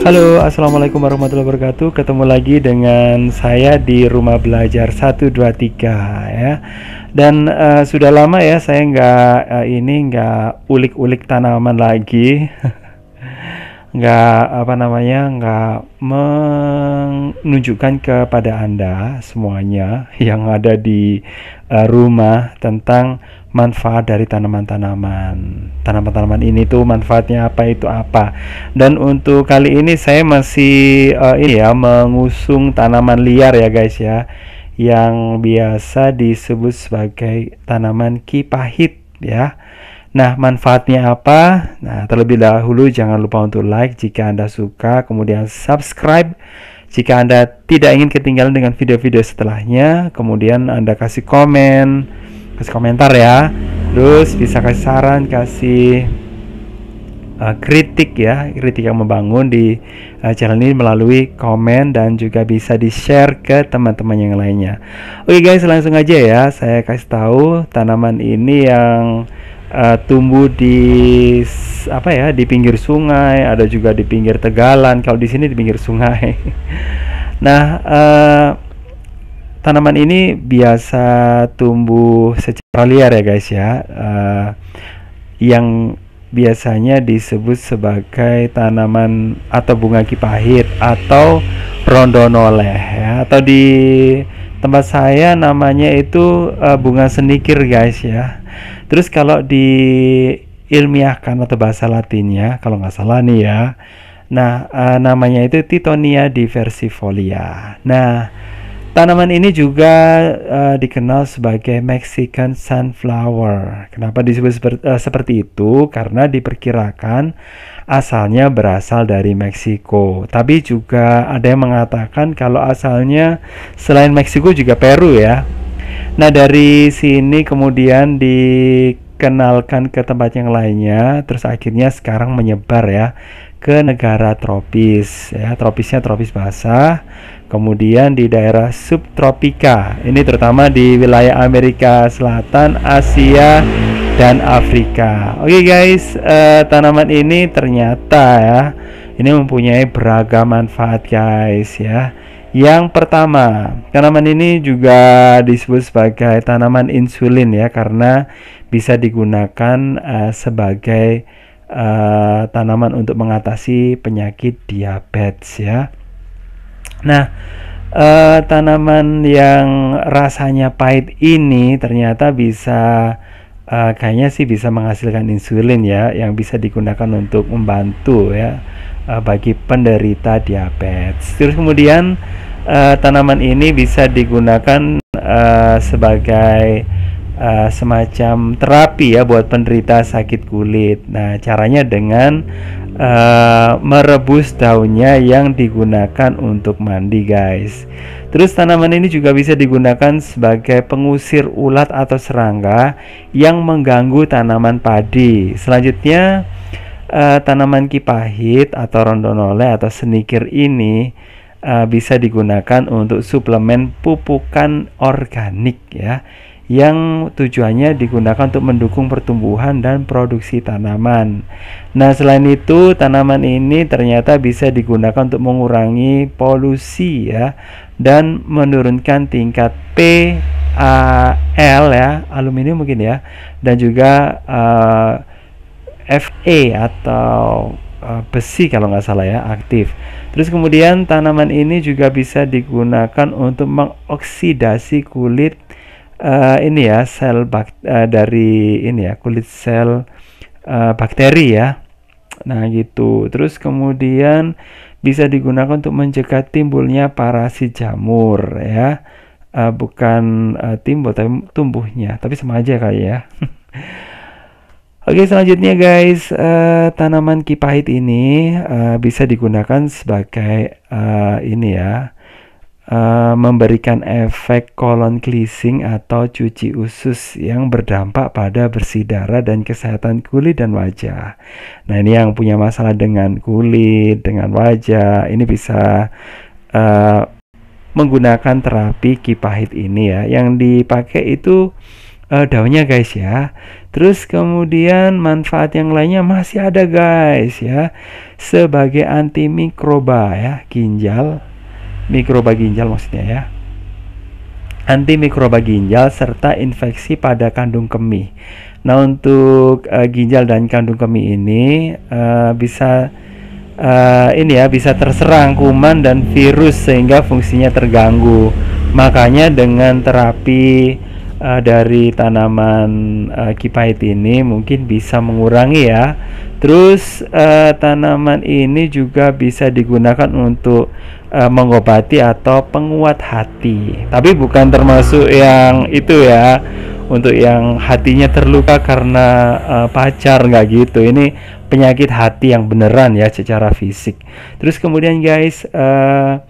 Halo, Assalamualaikum warahmatullahi wabarakatuh. Ketemu lagi dengan saya di Rumah Belajar 123 ya. Dan uh, sudah lama ya saya nggak uh, ini nggak ulik-ulik tanaman lagi. nggak apa namanya nggak menunjukkan kepada anda semuanya yang ada di uh, rumah tentang manfaat dari tanaman-tanaman tanaman-tanaman ini tuh manfaatnya apa itu apa dan untuk kali ini saya masih uh, ini ya mengusung tanaman liar ya guys ya yang biasa disebut sebagai tanaman kipahit ya Nah, manfaatnya apa? Nah, terlebih dahulu jangan lupa untuk like jika Anda suka, kemudian subscribe jika Anda tidak ingin ketinggalan dengan video-video setelahnya, kemudian Anda kasih komen, kasih komentar ya. Terus bisa kasih saran, kasih uh, kritik ya, kritik yang membangun di uh, channel ini melalui komen dan juga bisa di-share ke teman-teman yang lainnya. Oke guys, langsung aja ya. Saya kasih tahu tanaman ini yang uh, tumbuh di apa ya di pinggir sungai ada juga di pinggir tegalan kalau di sini di pinggir sungai nah uh, tanaman ini biasa tumbuh secara liar ya guys ya uh, yang biasanya disebut sebagai tanaman atau bunga kipahit atau rondonoleh ya atau di tempat saya namanya itu uh, bunga senikir guys ya Terus kalau di ilmiahkan atau bahasa Latinnya, kalau nggak salah nih ya. Nah, uh, namanya itu Titonia diversifolia. Nah, tanaman ini juga uh, dikenal sebagai Mexican sunflower. Kenapa disebut uh, seperti itu? Karena diperkirakan asalnya berasal dari Meksiko. Tapi juga ada yang mengatakan kalau asalnya selain Meksiko juga Peru ya. Nah dari sini kemudian dikenalkan ke tempat yang lainnya, terus akhirnya sekarang menyebar ya ke negara tropis ya tropisnya tropis basah kemudian di daerah subtropika ini terutama di wilayah Amerika Selatan Asia dan Afrika oke okay guys uh, tanaman ini ternyata ya ini mempunyai beragam manfaat guys ya yang pertama, tanaman ini juga disebut sebagai tanaman insulin ya karena bisa digunakan uh, sebagai uh, tanaman untuk mengatasi penyakit diabetes ya. Nah, uh, tanaman yang rasanya pahit ini ternyata bisa uh, kayaknya sih bisa menghasilkan insulin ya yang bisa digunakan untuk membantu ya uh, bagi penderita diabetes. Terus kemudian uh, tanaman ini bisa digunakan uh, sebagai uh, semacam terapi ya buat penderita sakit kulit. Nah, caranya dengan uh, merebus daunnya yang digunakan untuk mandi, guys. Terus tanaman ini juga bisa digunakan sebagai pengusir ulat atau serangga yang mengganggu tanaman padi. Selanjutnya uh, tanaman kipahit atau rondonole atau senikir ini uh, bisa digunakan untuk suplemen pupukan organik ya yang tujuannya digunakan untuk mendukung pertumbuhan dan produksi tanaman. Nah, selain itu, tanaman ini ternyata bisa digunakan untuk mengurangi polusi ya dan menurunkan tingkat PAL ya, aluminium mungkin ya, dan juga uh, FE atau eh, besi kalau nggak salah ya aktif. Terus kemudian tanaman ini juga bisa digunakan untuk mengoksidasi kulit uh, ini ya sel bak uh, dari ini ya kulit sel uh, bakteri ya. Nah gitu. Terus kemudian bisa digunakan untuk mencegah timbulnya parasit jamur ya. Uh, bukan uh, timbul tapi tumbuhnya tapi sama aja kali ya Oke selanjutnya guys uh, tanaman kipahit ini uh, bisa digunakan sebagai uh, ini ya uh, memberikan efek kolon cleansing atau cuci usus yang berdampak pada bersih darah dan kesehatan kulit dan wajah. Nah ini yang punya masalah dengan kulit dengan wajah ini bisa uh, menggunakan terapi kipahit ini ya yang dipakai itu uh, daunnya guys ya. Terus kemudian manfaat yang lainnya masih ada guys ya. Sebagai antimikroba ya, ginjal mikroba ginjal maksudnya ya. Antimikroba ginjal serta infeksi pada kandung kemih. Nah, untuk uh, ginjal dan kandung kemih ini uh, bisa uh, ini ya bisa terserang kuman dan virus sehingga fungsinya terganggu. Makanya dengan terapi uh, dari tanaman uh, kipait ini mungkin bisa mengurangi ya. Terus uh, tanaman ini juga bisa digunakan untuk uh, mengobati atau penguat hati. Tapi bukan termasuk yang itu ya, untuk yang hatinya terluka karena uh, pacar nggak gitu. Ini penyakit hati yang beneran ya secara fisik. Terus kemudian guys. Uh,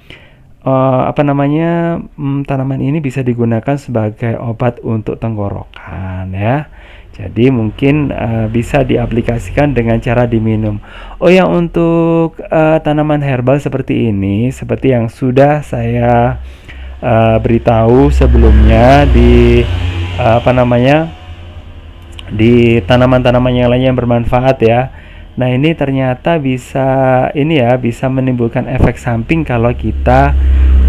Eh, apa namanya hmm, tanaman ini bisa digunakan sebagai obat untuk tenggorokan ya. Jadi mungkin uh, bisa diaplikasikan dengan cara diminum. Oh ya untuk uh, tanaman herbal seperti ini, seperti yang sudah saya uh, beritahu sebelumnya di uh, apa namanya di tanaman-tanaman yang lain yang bermanfaat ya. Nah ini ternyata bisa ini ya bisa menimbulkan efek samping kalau kita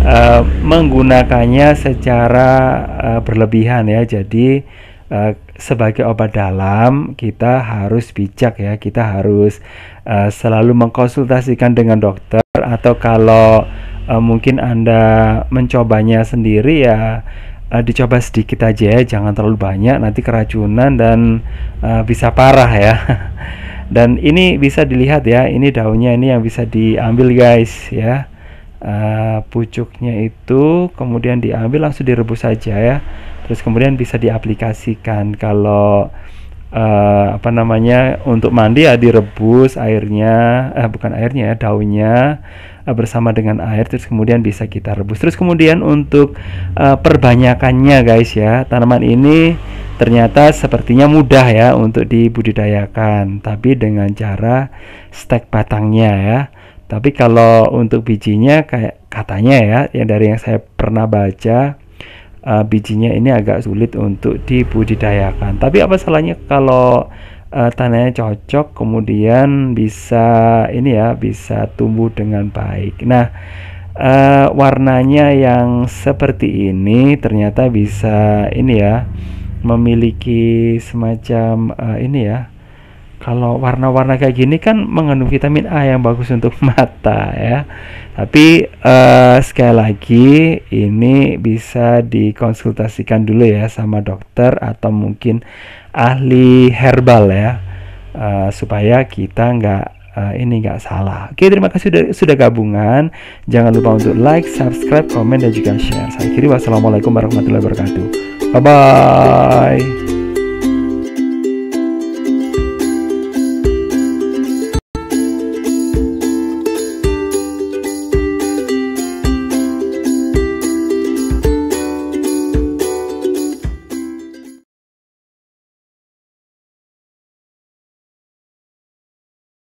Eh, menggunakannya secara uh, berlebihan ya. Jadi uh, sebagai obat dalam kita harus bijak ya. Kita harus uh, selalu mengkonsultasikan dengan dokter atau kalau uh, mungkin Anda mencobanya sendiri ya dicoba sedikit aja ya, jangan terlalu banyak nanti keracunan dan uh, bisa parah ya. dan ini bisa dilihat ya, ini daunnya ini yang bisa diambil guys ya. Eh, pucuknya itu kemudian diambil langsung direbus saja ya terus kemudian bisa diaplikasikan kalau uh, apa namanya untuk mandi ya direbus airnya eh, bukan airnya ya daunnya uh, bersama dengan air terus kemudian bisa kita rebus terus kemudian untuk uh, perbanyakannya guys ya tanaman ini ternyata sepertinya mudah ya untuk dibudidayakan tapi dengan cara stek batangnya ya tapi kalau untuk bijinya kayak katanya ya, yang dari yang saya pernah baca uh, bijinya ini agak sulit untuk dibudidayakan. Tapi apa salahnya kalau uh, tanahnya cocok kemudian bisa ini ya, bisa tumbuh dengan baik. Nah, uh, warnanya yang seperti ini ternyata bisa ini ya memiliki semacam uh, ini ya kalau warna-warna kayak gini kan mengandung vitamin A yang bagus untuk mata ya. Tapi uh, sekali lagi ini bisa dikonsultasikan dulu ya sama dokter atau mungkin ahli herbal ya uh, supaya kita nggak uh, ini nggak salah. Oke terima kasih sudah sudah gabungan. Jangan lupa untuk like, subscribe, komen dan juga share. Saya kiri wassalamualaikum warahmatullahi wabarakatuh. Bye bye.